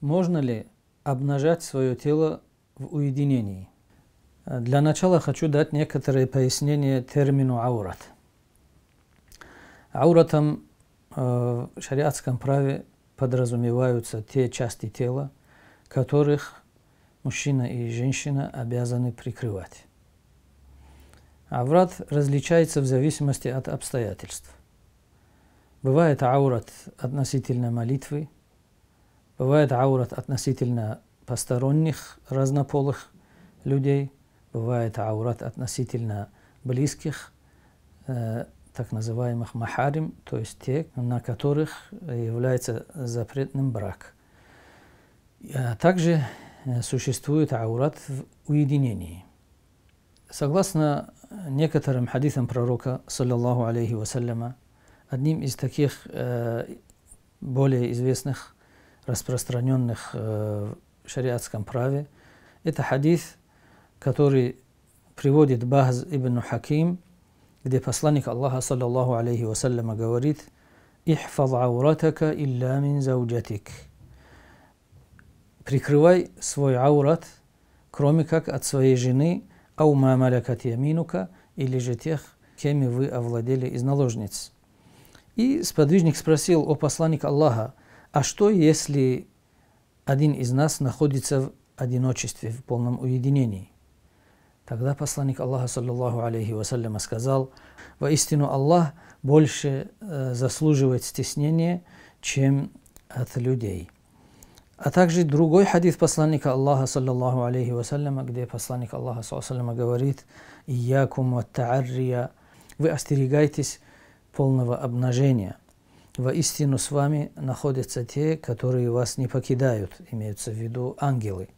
Можно ли обнажать свое тело в уединении? Для начала хочу дать некоторые пояснения термину аурат. Ауратом э, в шариатском праве подразумеваются те части тела, которых мужчина и женщина обязаны прикрывать. Аврат различается в зависимости от обстоятельств. Бывает аурат относительно молитвы – Бывает аурат относительно посторонних, разнополых людей, бывает аурат относительно близких, э, так называемых махарим, то есть те, на которых является запретным брак. А также э, существует аурат в уединении. Согласно некоторым хадисам пророка, саллиллаху алейхи вассаляма, одним из таких э, более известных распространенных э, в шариатском праве. Это хадис, который приводит Бахз ибн Хаким, где посланник Аллаха, саллаллаху алейхи вассаляма, говорит «Ихфаз ауратака илля мин зауджатик» «Прикрывай свой аурат, кроме как от своей жены, ау ма малякат яминука» или же тех, кем вы овладели из наложниц. И сподвижник спросил о посланник Аллаха, а что, если один из нас находится в одиночестве, в полном уединении? Тогда посланник Аллаха, саллаллаху алейхи вассаляма, сказал, «Воистину Аллах больше э, заслуживает стеснения, чем от людей». А также другой хадис посланника Аллаха, саллаллаху алейхи вассаляма, где посланник Аллаха, саллаллаху говорит, «Иякум ва тааррия» «Вы остерегайтесь полного обнажения». Воистину с вами находятся те, которые вас не покидают, имеются в виду ангелы.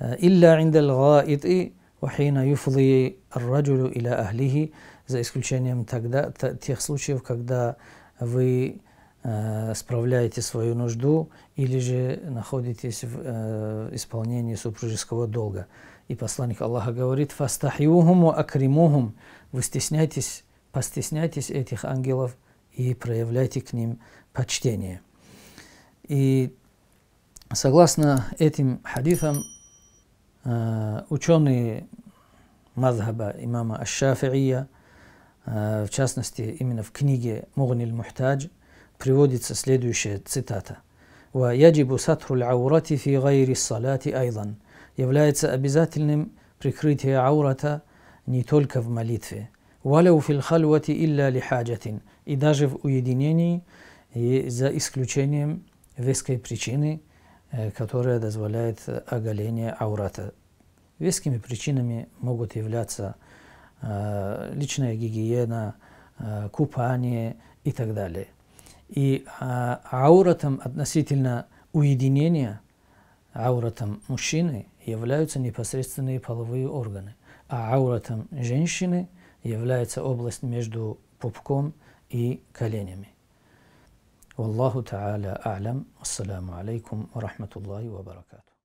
Э, илля индал гаиды вахина юфли раджулю или ахлихи, за исключением тогда, тех случаев, когда вы э, справляете свою нужду или же находитесь в э, исполнении супружеского долга. И посланник Аллаха говорит, «Фастахиухум акримухум» – «Вы стесняйтесь, постесняйтесь этих ангелов, и проявляйте к ним почтение. И согласно этим хадифам, э, ученые мазхаба имама Аш-Шафия, э, в частности, именно в книге «Мугниль Мухтадж», приводится следующая цитата. «Ваяджибу сатруль аурати фи гайри салати айдан» является обязательным прикрытие аурата не только в молитве – «Валяу фил хальвати илля лихаджатин» и даже в уединении, и за исключением веской причины, э, которая дозволяет оголение аурата. Вескими причинами могут являться э, личная гигиена, э, купание и так далее. И а, ауратом относительно уединения, ауратом мужчины являются непосредственные половые органы, а ауратом женщины является область между пупком и коленями. Wallahu ta'ala Алям. Ассаляму алейкум рахматуллахи ва баракату.